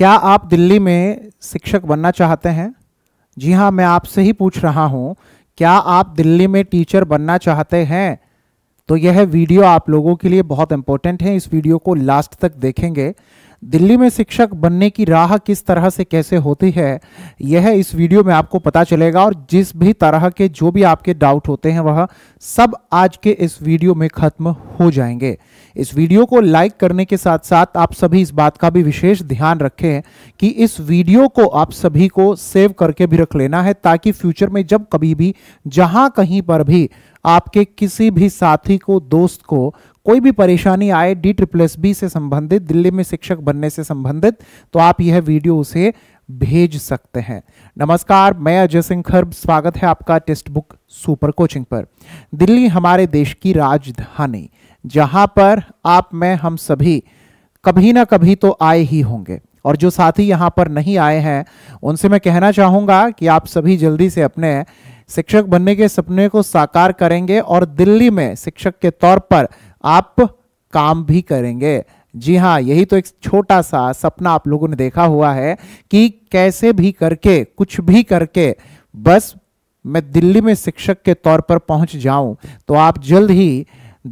क्या आप दिल्ली में शिक्षक बनना चाहते हैं जी हाँ मैं आपसे ही पूछ रहा हूँ क्या आप दिल्ली में टीचर बनना चाहते हैं तो यह वीडियो आप लोगों के लिए बहुत इंपॉर्टेंट है इस वीडियो को लास्ट तक देखेंगे दिल्ली में शिक्षक बनने की राह किस तरह से कैसे होती है यह इस वीडियो में आपको पता चलेगा और जिस भी तरह के जो भी आपके डाउट होते हैं वह सब आज के इस वीडियो में खत्म हो जाएंगे इस वीडियो को लाइक करने के साथ साथ आप सभी इस बात का भी विशेष ध्यान रखें कि इस वीडियो को आप सभी को सेव करके भी रख लेना है ताकि फ्यूचर में जब कभी भी जहां कहीं पर भी आपके किसी भी साथी को दोस्त को कोई भी परेशानी आए डी ट्रिप्लस बी से संबंधित दिल्ली में शिक्षक बनने से संबंधित तो आप यह वीडियो उसे भेज सकते हैं नमस्कार मैं अजय सिंह खर्ब स्वागत है आपका टेक्स्ट बुक सुपर कोचिंग पर दिल्ली हमारे देश की राजधानी जहां पर आप मैं हम सभी कभी ना कभी तो आए ही होंगे और जो साथी यहाँ पर नहीं आए हैं उनसे मैं कहना चाहूंगा कि आप सभी जल्दी से अपने शिक्षक बनने के सपने को साकार करेंगे और दिल्ली में शिक्षक के तौर पर आप काम भी करेंगे जी हाँ यही तो एक छोटा सा सपना आप लोगों ने देखा हुआ है कि कैसे भी करके कुछ भी करके बस मैं दिल्ली में शिक्षक के तौर पर पहुंच जाऊं तो आप जल्द ही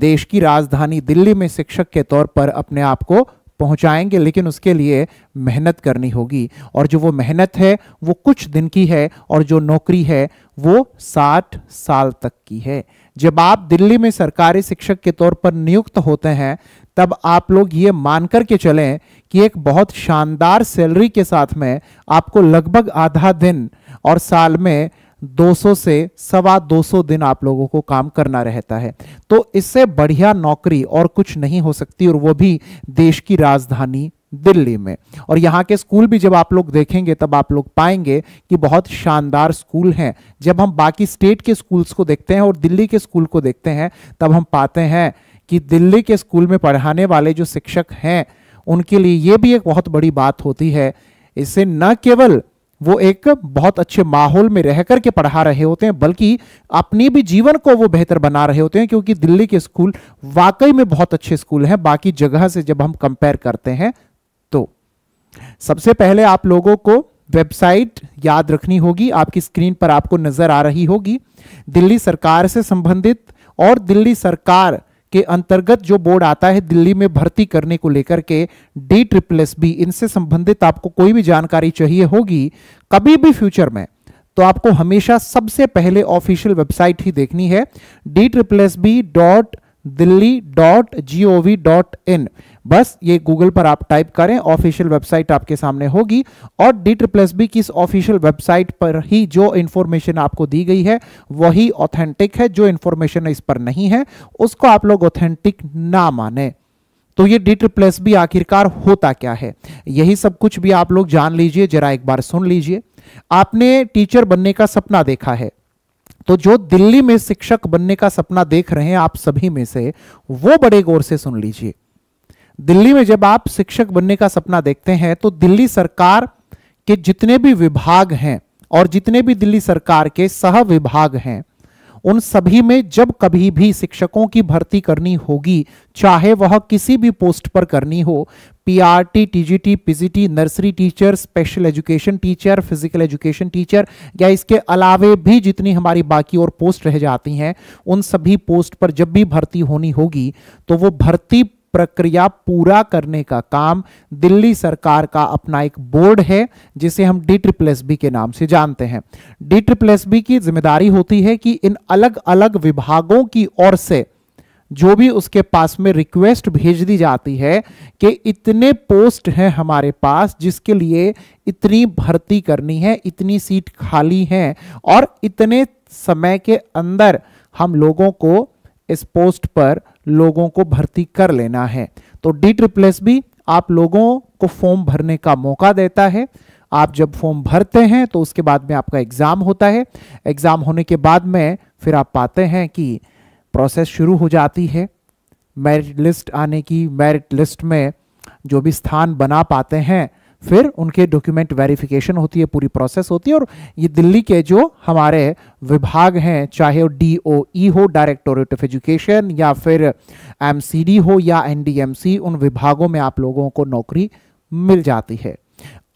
देश की राजधानी दिल्ली में शिक्षक के तौर पर अपने आप को पहुंचाएंगे लेकिन उसके लिए मेहनत करनी होगी और जो वो मेहनत है वो कुछ दिन की है और जो नौकरी है वो साठ साल तक की है जब आप दिल्ली में सरकारी शिक्षक के तौर पर नियुक्त होते हैं तब आप लोग ये मान कर के चलें कि एक बहुत शानदार सैलरी के साथ में आपको लगभग आधा दिन और साल में 200 से सवा 200 दिन आप लोगों को काम करना रहता है तो इससे बढ़िया नौकरी और कुछ नहीं हो सकती और वो भी देश की राजधानी दिल्ली में और यहाँ के स्कूल भी जब आप लोग देखेंगे तब आप लोग पाएंगे कि बहुत शानदार स्कूल हैं जब हम बाकी स्टेट के स्कूल्स को देखते हैं और दिल्ली के स्कूल को देखते हैं तब हम पाते हैं कि दिल्ली के स्कूल में पढ़ाने वाले जो शिक्षक हैं उनके लिए ये भी एक बहुत बड़ी बात होती है इससे न केवल वो एक बहुत अच्छे माहौल में रह करके पढ़ा रहे होते हैं बल्कि अपने भी जीवन को वो बेहतर बना रहे होते हैं क्योंकि दिल्ली के स्कूल वाकई में बहुत अच्छे स्कूल हैं बाकी जगह से जब हम कंपेयर करते हैं तो सबसे पहले आप लोगों को वेबसाइट याद रखनी होगी आपकी स्क्रीन पर आपको नजर आ रही होगी दिल्ली सरकार से संबंधित और दिल्ली सरकार के अंतर्गत जो बोर्ड आता है दिल्ली में भर्ती करने को लेकर के डी ट्रिपल एस बी इनसे संबंधित आपको कोई भी जानकारी चाहिए होगी कभी भी फ्यूचर में तो आपको हमेशा सबसे पहले ऑफिशियल वेबसाइट ही देखनी है D triple S B dot Delhi dot G O V dot in बस ये गूगल पर आप टाइप करें ऑफिशियल वेबसाइट आपके सामने होगी और डी ट्रिप्लस बी की इस ऑफिशियल वेबसाइट पर ही जो इन्फॉर्मेशन आपको दी गई है वही ऑथेंटिक है जो इन्फॉर्मेशन इस पर नहीं है उसको आप लोग ऑथेंटिक ना माने तो ये डी ट्रिप्लस बी आखिरकार होता क्या है यही सब कुछ भी आप लोग जान लीजिए जरा एक बार सुन लीजिए आपने टीचर बनने का सपना देखा है तो जो दिल्ली में शिक्षक बनने का सपना देख रहे हैं आप सभी में से वो बड़े गौर से सुन लीजिए दिल्ली में जब आप शिक्षक बनने का सपना देखते हैं तो दिल्ली सरकार के जितने भी विभाग हैं और जितने भी दिल्ली सरकार के सह विभाग हैं उन सभी में जब कभी भी शिक्षकों की भर्ती करनी होगी चाहे वह किसी भी पोस्ट पर करनी हो PRT, TGT, PGT, nursery teacher special education teacher physical education teacher या इसके अलावे भी जितनी हमारी बाकी और पोस्ट रह जाती हैं उन सभी पोस्ट पर जब भी भर्ती होनी होगी तो वो भर्ती प्रक्रिया पूरा करने का काम दिल्ली सरकार का अपना एक बोर्ड है जिसे हम डी ट्रिप्लेस बी के नाम से जानते हैं डी ट्रिप्लेस बी की जिम्मेदारी होती है कि इन अलग अलग विभागों की ओर से जो भी उसके पास में रिक्वेस्ट भेज दी जाती है कि इतने पोस्ट हैं हमारे पास जिसके लिए इतनी भर्ती करनी है इतनी सीट खाली है और इतने समय के अंदर हम लोगों को इस पोस्ट पर लोगों को भर्ती कर लेना है तो डी ट्रिप्लेस भी आप लोगों को फॉर्म भरने का मौका देता है आप जब फॉर्म भरते हैं तो उसके बाद में आपका एग्ज़ाम होता है एग्ज़ाम होने के बाद में फिर आप पाते हैं कि प्रोसेस शुरू हो जाती है मेरिट लिस्ट आने की मेरिट लिस्ट में जो भी स्थान बना पाते हैं फिर उनके डॉक्यूमेंट वेरिफिकेशन होती है पूरी प्रोसेस होती है और ये दिल्ली के जो हमारे विभाग हैं चाहे वो डी ओ ई हो डायरेक्टोरेट ऑफ एजुकेशन या फिर एम सी डी हो या एन डी एम सी उन विभागों में आप लोगों को नौकरी मिल जाती है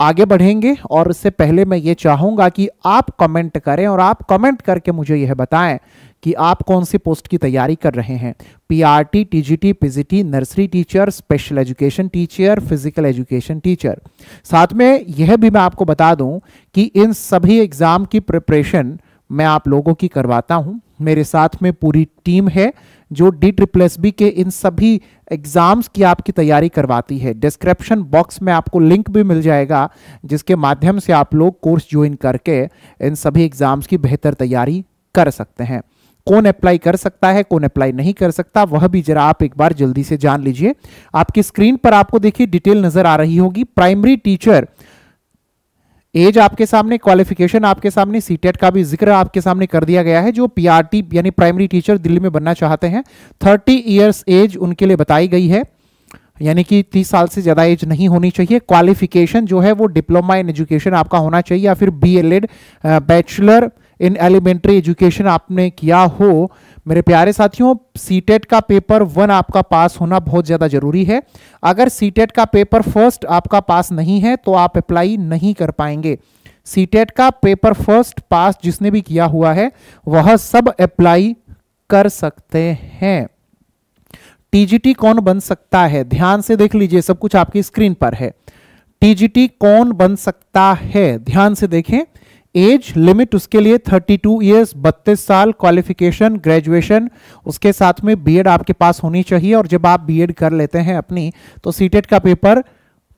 आगे बढ़ेंगे और इससे पहले मैं ये चाहूंगा कि आप कमेंट करें और आप कमेंट करके मुझे यह बताएं कि आप कौन सी पोस्ट की तैयारी कर रहे हैं PRT, TGT, PGT, nursery teacher special education teacher physical education teacher साथ में यह भी मैं आपको बता दूं कि इन सभी एग्जाम की प्रिपरेशन मैं आप लोगों की करवाता हूं मेरे साथ में पूरी टीम है जो डी ट्रिपल एस बी के इन सभी एग्ज़ाम्स की आपकी तैयारी करवाती है डिस्क्रिप्शन बॉक्स में आपको लिंक भी मिल जाएगा जिसके माध्यम से आप लोग कोर्स ज्वाइन करके इन सभी एग्ज़ाम्स की बेहतर तैयारी कर सकते हैं कौन अप्लाई कर सकता है कौन अप्लाई नहीं कर सकता वह भी जरा आप एक बार जल्दी से जान लीजिए आपकी स्क्रीन पर आपको देखिए डिटेल नजर आ रही होगी प्राइमरी टीचर एज आपके सामने क्वालिफिकेशन आपके सामने सीटेट e का भी जिक्र आपके सामने कर दिया गया है जो पीआरटी यानी प्राइमरी टीचर दिल्ली में बनना चाहते हैं थर्टी ईयर्स एज उनके लिए बताई गई है यानी कि तीस साल से ज़्यादा एज नहीं होनी चाहिए क्वालिफिकेशन जो है वो डिप्लोमा इन एजुकेशन आपका होना चाहिए या फिर B bachelor in elementary education आपने किया हो मेरे प्यारे साथियों सीटेट e का पेपर वन आपका पास होना बहुत ज़्यादा जरूरी है अगर सीटेट e का पेपर फर्स्ट आपका पास नहीं है तो आप अप्लाई नहीं कर पाएंगे सीटेट e का पेपर फर्स्ट पास जिसने भी किया हुआ है वह सब अप्लाई कर सकते हैं टीजीटी कौन बन सकता है ध्यान से देख लीजिए सब कुछ आपकी स्क्रीन पर है टीजीटी कौन बन सकता है ध्यान से देखें एज लिमिट उसके लिए 32 टू ईयर्स बत्तीस साल क्वालिफिकेशन ग्रेजुएशन उसके साथ में बीएड आपके पास होनी चाहिए और जब आप बीएड कर लेते हैं अपनी तो सीटेट e का पेपर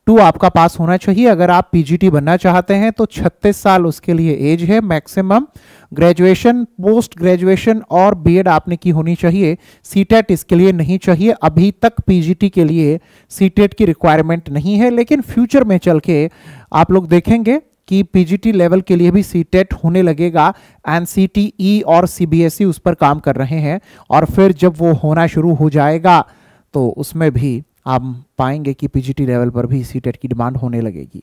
टू आपका पास होना चाहिए अगर आप पीजीटी बनना चाहते हैं तो 36 साल उसके लिए एज है मैक्सिमम ग्रेजुएशन पोस्ट ग्रेजुएशन और बीएड आपने की होनी चाहिए सीटेट e इसके लिए नहीं चाहिए अभी तक पीजीटी के लिए सीटेट e की रिक्वायरमेंट नहीं है लेकिन फ्यूचर में चल के आप लोग देखेंगे कि पीजीटी लेवल के लिए भी सी टेट e होने लगेगा एन सी टी ई और सीबीएसई e उस पर काम कर रहे हैं और फिर जब वो होना शुरू हो जाएगा तो उसमें भी आप पाएंगे कि पीजीटी लेवल पर भी सी टेट e की डिमांड होने लगेगी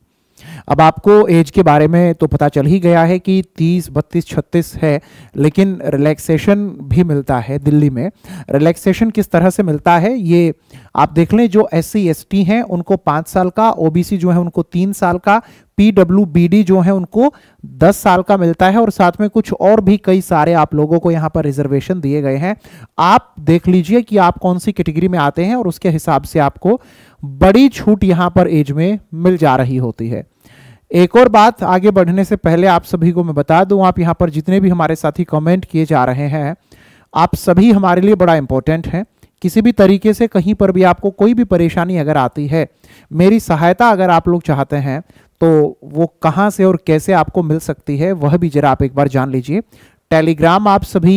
अब आपको एज के बारे में तो पता चल ही गया है कि 30, 32, 36 है लेकिन रिलैक्सेशन भी मिलता है दिल्ली में रिलैक्सेशन किस तरह से मिलता है ये आप देख लें जो एस सी हैं उनको पाँच साल का ओबीसी जो है उनको तीन साल का पीडब्ल्यू जो है उनको 10 साल का मिलता है और साथ में कुछ और भी कई सारे आप लोगों को यहां पर रिजर्वेशन दिए गए हैं आप देख लीजिए कि आप कौन सी कैटेगरी में आते हैं और उसके हिसाब से आपको बड़ी छूट यहां पर एज में मिल जा रही होती है एक और बात आगे बढ़ने से पहले आप सभी को मैं बता दूं आप यहां पर जितने भी हमारे साथी कमेंट किए जा रहे हैं आप सभी हमारे लिए बड़ा इंपॉर्टेंट है किसी भी तरीके से कहीं पर भी आपको कोई भी परेशानी अगर आती है मेरी सहायता अगर आप लोग चाहते हैं तो वो कहाँ से और कैसे आपको मिल सकती है वह भी जरा आप एक बार जान लीजिए टेलीग्राम आप सभी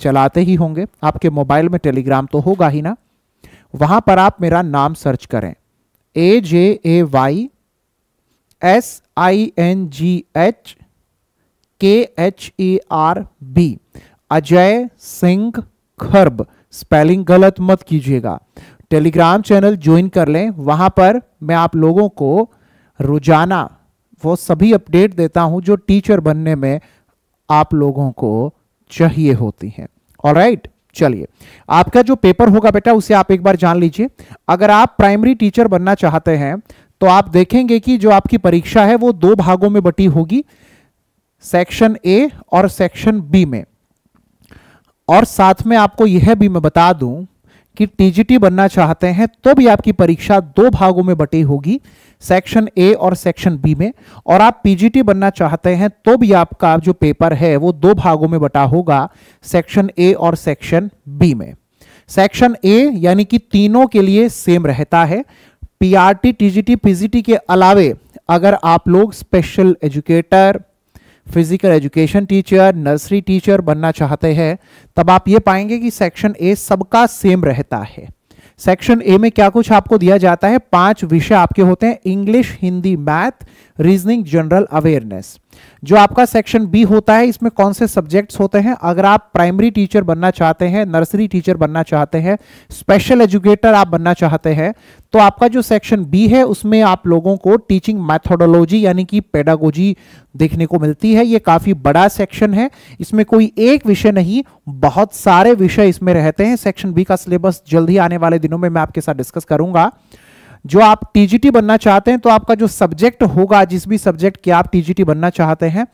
चलाते ही होंगे आपके मोबाइल में टेलीग्राम तो होगा ही ना वहां पर आप मेरा नाम सर्च करें A J A Y S I N G H K H E R B Ajay Singh Kharb spelling गलत मत कीजिएगा टेलीग्राम चैनल ज्वाइन कर लें वहां पर मैं आप लोगों को रोजाना वो सभी अपडेट देता हूं जो टीचर बनने में आप लोगों को चाहिए होती हैं और राइट चलिए आपका जो पेपर होगा बेटा उसे आप एक बार जान लीजिए अगर आप प्राइमरी टीचर बनना चाहते हैं तो आप देखेंगे कि जो आपकी परीक्षा है वो दो भागों में बटी होगी सेक्शन ए और सेक्शन बी में और साथ में आपको यह भी मैं बता दूं कि टीजीटी बनना चाहते हैं तो भी आपकी परीक्षा दो भागों में बटी होगी सेक्शन ए और सेक्शन बी में और आप पीजीटी बनना चाहते हैं तो भी आपका जो पेपर है वो दो भागों में बटा होगा सेक्शन ए और सेक्शन बी में सेक्शन ए यानी कि तीनों के लिए सेम रहता है पीआरटी टीजीटी पीजीटी के अलावे अगर आप लोग special educator physical education teacher nursery teacher बनना चाहते हैं तब आप ये पाएंगे कि सेक्शन ए सबका सेम रहता है सेक्शन ए में क्या कुछ आपको दिया जाता है पांच विषय आपके होते हैं English Hindi math reasoning general awareness जो आपका सेक्शन बी होता है इसमें कौन से सब्जेक्ट्स होते हैं अगर आप प्राइमरी टीचर बनना चाहते हैं नर्सरी टीचर बनना चाहते हैं स्पेशल एजुकेटर आप बनना चाहते हैं तो आपका जो सेक्शन बी है उसमें आप लोगों को टीचिंग मैथोडोलॉजी यानी कि पेडागोजी देखने को मिलती है ये काफी बड़ा सेक्शन है इसमें कोई एक विषय नहीं बहुत सारे विषय इसमें रहते हैं सेक्शन बी का सिलेबस जल्द ही आने वाले दिनों में मैं आपके साथ डिस्कस करूंगा जो आप टीजीटी बनना चाहते हैं तो आपका जो सब्जेक्ट होगा जिस भी सब्जेक्ट के आप टीजीटी बनना चाहते हैं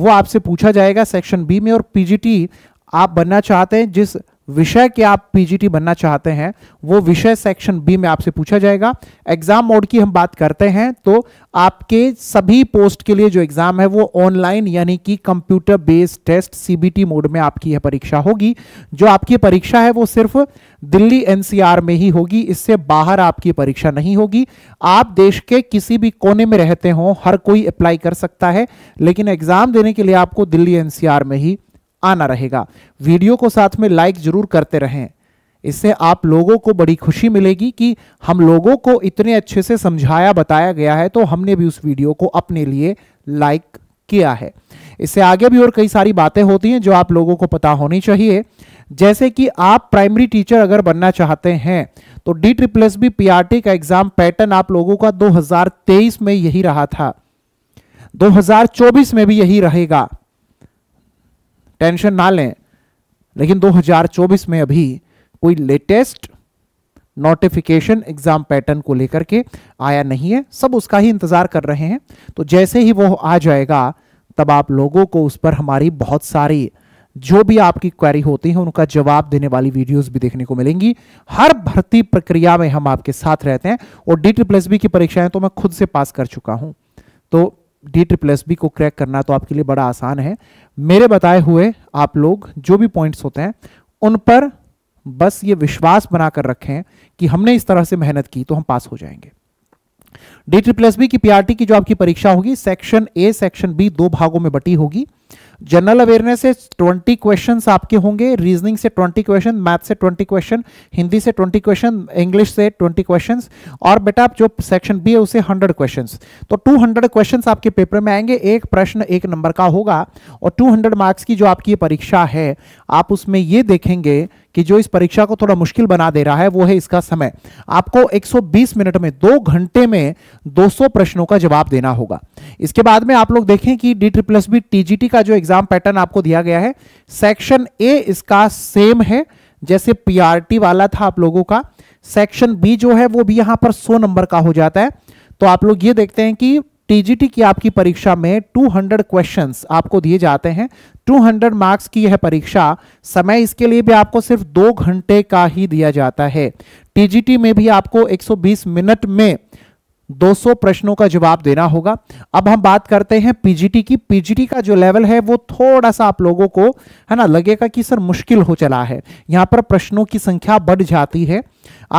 वो आपसे पूछा जाएगा सेक्शन बी में और पीजीटी आप बनना चाहते हैं जिस विषय के आप पीजीटी बनना चाहते हैं वो विषय सेक्शन बी में आपसे पूछा जाएगा एग्जाम मोड की हम बात करते हैं तो आपके सभी पोस्ट के लिए जो एग्जाम है वो ऑनलाइन यानी कि computer based test CBT mode में आपकी यह परीक्षा होगी जो आपकी परीक्षा है वो सिर्फ दिल्ली एनसीआर में ही होगी इससे बाहर आपकी परीक्षा नहीं होगी आप देश के किसी भी कोने में रहते हो हर कोई अप्लाई कर सकता है लेकिन एग्जाम देने के लिए आपको दिल्ली एनसीआर में ही आना रहेगा वीडियो को साथ में लाइक जरूर करते रहें इससे आप लोगों को बड़ी खुशी मिलेगी कि हम लोगों को इतने अच्छे से समझाया बताया गया है तो हमने भी उस वीडियो को अपने लिए लाइक किया है इससे आगे भी और कई सारी बातें होती हैं जो आप लोगों को पता होनी चाहिए जैसे कि आप प्राइमरी टीचर अगर बनना चाहते हैं तो डी ट्रिप्लस बी पी का एग्जाम पैटर्न आप लोगों का 2023 में यही रहा था 2024 में भी यही रहेगा टेंशन ना लें लेकिन 2024 में अभी कोई लेटेस्ट नोटिफिकेशन एग्जाम पैटर्न को लेकर के आया नहीं है सब उसका ही इंतजार कर रहे हैं तो जैसे ही वो आ जाएगा तब आप लोगों को उस पर हमारी बहुत सारी जो भी आपकी क्वेरी होती है उनका जवाब देने वाली वीडियोस भी देखने को मिलेंगी हर भर्ती प्रक्रिया में हम आपके साथ रहते हैं और डी प्लस बी की परीक्षाएं तो मैं खुद से पास कर चुका हूं तो डी ट्रिपल एस बी को क्रैक करना तो आपके लिए बड़ा आसान है मेरे बताए हुए आप लोग जो भी पॉइंट्स होते हैं उन पर बस ये विश्वास बनाकर रखें कि हमने इस तरह से मेहनत की तो हम पास हो जाएंगे डी ट्रिपल एस बी की पीआरटी की जो आपकी परीक्षा होगी सेक्शन ए सेक्शन बी दो भागों में बटी होगी जनरल अवेयरनेस से 20 क्वेश्चंस आपके होंगे रीजनिंग से 20 क्वेश्चन मैथ से 20 क्वेश्चन हिंदी से 20 क्वेश्चन इंग्लिश से 20 क्वेश्चंस और बेटा आप जो सेक्शन बी है उसे 100 क्वेश्चंस तो 200 क्वेश्चंस आपके पेपर में आएंगे एक प्रश्न एक नंबर का होगा और 200 मार्क्स की जो आपकी परीक्षा है आप उसमें ये देखेंगे कि जो इस परीक्षा को थोड़ा मुश्किल बना दे रहा है वो है इसका समय आपको 120 मिनट में दो घंटे में 200 प्रश्नों का जवाब देना होगा इसके बाद में आप लोग देखें कि डी ट्रिप्लस बी टीजीटी का जो एग्जाम पैटर्न आपको दिया गया है सेक्शन ए इसका सेम है जैसे पीआरटी वाला था आप लोगों का सेक्शन बी जो है वो भी यहां पर सो नंबर का हो जाता है तो आप लोग ये देखते हैं कि टीजीटी की आपकी परीक्षा में 200 क्वेश्चंस आपको दिए जाते हैं 200 मार्क्स की यह परीक्षा समय इसके लिए भी आपको सिर्फ दो घंटे का ही दिया जाता है टीजीटी में भी आपको 120 मिनट में 200 प्रश्नों का जवाब देना होगा अब हम बात करते हैं पीजीटी की पीजीटी का जो लेवल है वो थोड़ा सा आप लोगों को है ना लगेगा कि सर मुश्किल हो चला है यहाँ पर प्रश्नों की संख्या बढ़ जाती है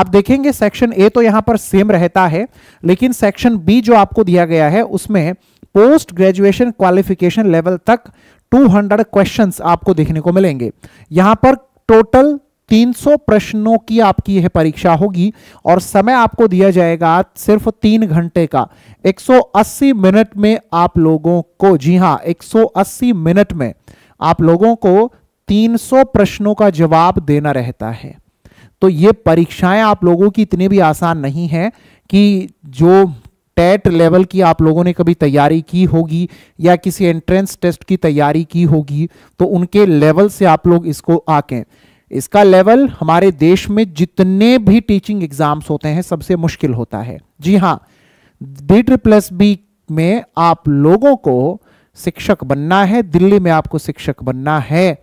आप देखेंगे सेक्शन ए तो यहाँ पर सेम रहता है लेकिन सेक्शन बी जो आपको दिया गया है उसमें पोस्ट ग्रेजुएशन क्वालिफिकेशन लेवल तक टू क्वेश्चन आपको देखने को मिलेंगे यहां पर टोटल 300 प्रश्नों की आपकी यह परीक्षा होगी और समय आपको दिया जाएगा सिर्फ तीन घंटे का 180 मिनट में आप लोगों को जी हां 180 मिनट में आप लोगों को 300 प्रश्नों का जवाब देना रहता है तो ये परीक्षाएं आप लोगों की इतनी भी आसान नहीं है कि जो टेट लेवल की आप लोगों ने कभी तैयारी की होगी या किसी एंट्रेंस टेस्ट की तैयारी की होगी तो उनके लेवल से आप लोग इसको आके इसका लेवल हमारे देश में जितने भी टीचिंग एग्जाम्स होते हैं सबसे मुश्किल होता है जी हाँ डी प्लस बी में आप लोगों को शिक्षक बनना है दिल्ली में आपको शिक्षक बनना है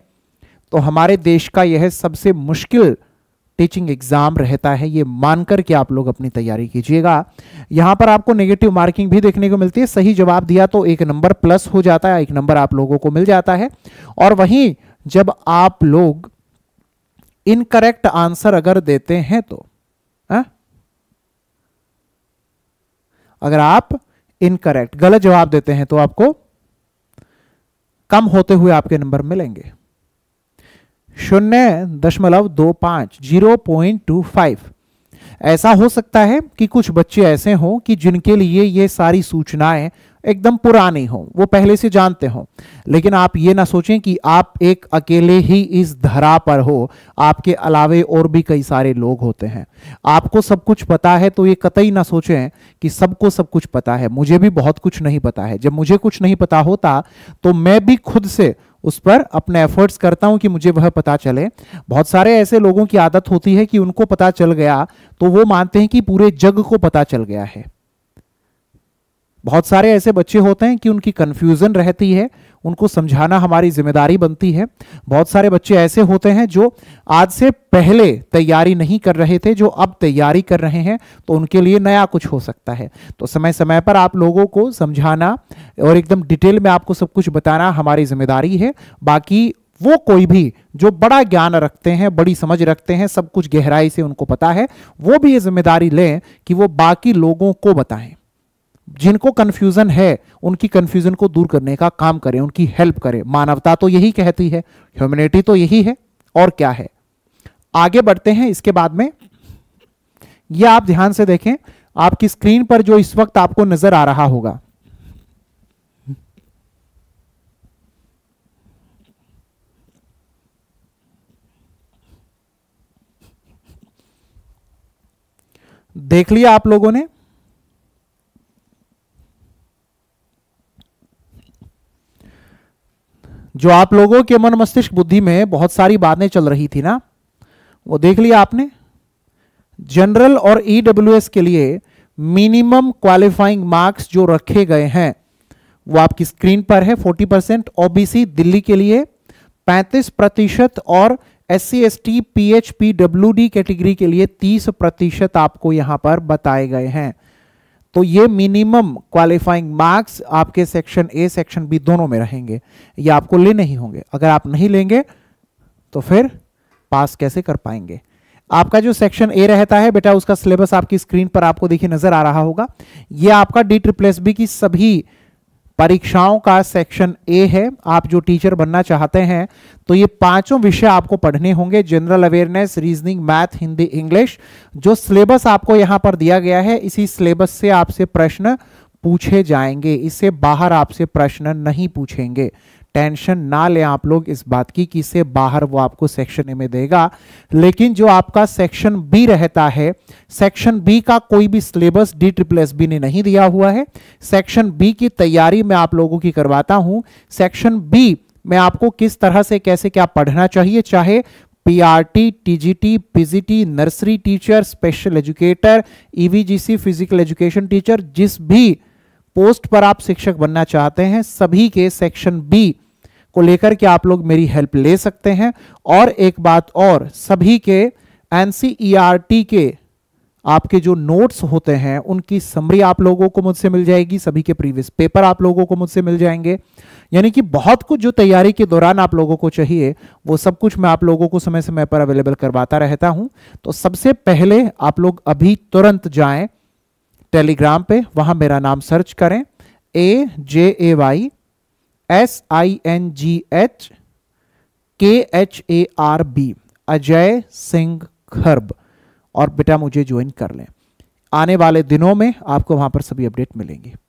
तो हमारे देश का यह सबसे मुश्किल टीचिंग एग्जाम रहता है ये मानकर के आप लोग अपनी तैयारी कीजिएगा यहां पर आपको नेगेटिव मार्किंग भी देखने को मिलती है सही जवाब दिया तो एक नंबर प्लस हो जाता है एक नंबर आप लोगों को मिल जाता है और वहीं जब आप लोग इनकरेक्ट आंसर अगर देते हैं तो आ? हाँ? अगर आप इनकरेक्ट गलत जवाब देते हैं तो आपको कम होते हुए आपके नंबर मिलेंगे शून्य दशमलव दो पांच जीरो पॉइंट टू फाइव ऐसा हो सकता है कि कुछ बच्चे ऐसे हों कि जिनके लिए ये सारी सूचनाएं एकदम पुरानी हो वो पहले से जानते हो लेकिन आप ये ना सोचें कि आप एक अकेले ही इस धरा पर हो आपके अलावे और भी कई सारे लोग होते हैं आपको सब कुछ पता है तो ये कतई ना सोचें कि सबको सब कुछ पता है मुझे भी बहुत कुछ नहीं पता है जब मुझे कुछ नहीं पता होता तो मैं भी खुद से उस पर अपने एफर्ट्स करता हूं कि मुझे वह पता चले बहुत सारे ऐसे लोगों की आदत होती है कि उनको पता चल गया तो वो मानते हैं कि पूरे जग को पता चल गया है बहुत सारे ऐसे बच्चे होते हैं कि उनकी कंफ्यूजन रहती है उनको समझाना हमारी जिम्मेदारी बनती है बहुत सारे बच्चे ऐसे होते हैं जो आज से पहले तैयारी नहीं कर रहे थे जो अब तैयारी कर रहे हैं तो उनके लिए नया कुछ हो सकता है तो समय समय पर आप लोगों को समझाना और एकदम डिटेल में आपको सब कुछ बताना हमारी जिम्मेदारी है बाकी वो कोई भी जो बड़ा ज्ञान रखते हैं बड़ी समझ रखते हैं सब कुछ गहराई से उनको पता है वो भी ये जिम्मेदारी लें कि वो बाकी लोगों को बताएं जिनको कंफ्यूजन है उनकी कंफ्यूजन को दूर करने का काम करें उनकी हेल्प करें मानवता तो यही कहती है ह्यूमिनिटी तो यही है और क्या है आगे बढ़ते हैं इसके बाद में यह आप ध्यान से देखें आपकी स्क्रीन पर जो इस वक्त आपको नजर आ रहा होगा देख लिया आप लोगों ने जो आप लोगों के मन मस्तिष्क बुद्धि में बहुत सारी बातें चल रही थी ना वो देख लिया आपने जनरल और ईडब्ल्यू e के लिए मिनिमम क्वालिफाइंग मार्क्स जो रखे गए हैं वो आपकी स्क्रीन पर है 40 परसेंट ओबीसी दिल्ली के लिए 35 प्रतिशत और S C S T P H P W D category के लिए 30 प्रतिशत आपको यहां पर बताए गए हैं तो ये मिनिमम क्वालिफाइंग मार्क्स आपके सेक्शन ए सेक्शन बी दोनों में रहेंगे ये आपको ले नहीं होंगे अगर आप नहीं लेंगे तो फिर पास कैसे कर पाएंगे आपका जो सेक्शन ए रहता है बेटा उसका सिलेबस आपकी स्क्रीन पर आपको देखिए नजर आ रहा होगा ये आपका डी ट्रिप्लेस बी की सभी परीक्षाओं का सेक्शन ए है आप जो टीचर बनना चाहते हैं तो ये पांचों विषय आपको पढ़ने होंगे general awareness reasoning math Hindi English जो सिलेबस आपको यहां पर दिया गया है इसी सिलेबस से आपसे प्रश्न पूछे जाएंगे इससे बाहर आपसे प्रश्न नहीं पूछेंगे टेंशन ना लें आप लोग इस बात की कि से बाहर वो आपको सेक्शन ए में देगा लेकिन जो आपका सेक्शन बी रहता है सेक्शन बी का कोई भी syllabus D triple S B ने नहीं दिया हुआ है सेक्शन बी की तैयारी मैं आप लोगों की करवाता हूं सेक्शन बी में आपको किस तरह से कैसे क्या पढ़ना चाहिए चाहे PRT, TGT, PGT, nursery teacher special educator EVGC physical education teacher जिस भी पोस्ट पर आप शिक्षक बनना चाहते हैं सभी के सेक्शन बी को लेकर के आप लोग मेरी हेल्प ले सकते हैं और एक बात और सभी के एन e के आपके जो नोट्स होते हैं उनकी समरी आप लोगों को मुझसे मिल जाएगी सभी के प्रीवियस पेपर आप लोगों को मुझसे मिल जाएंगे यानी कि बहुत कुछ जो तैयारी के दौरान आप लोगों को चाहिए वो सब कुछ मैं आप लोगों को समय समय पर अवेलेबल करवाता रहता हूं तो सबसे पहले आप लोग अभी तुरंत जाएं टेलीग्राम पे वहां मेरा नाम सर्च करें A J A Y S I N G H K H A R B Ajay Singh Kharb और बेटा मुझे ज्वाइन कर लें आने वाले दिनों में आपको वहां पर सभी अपडेट मिलेंगे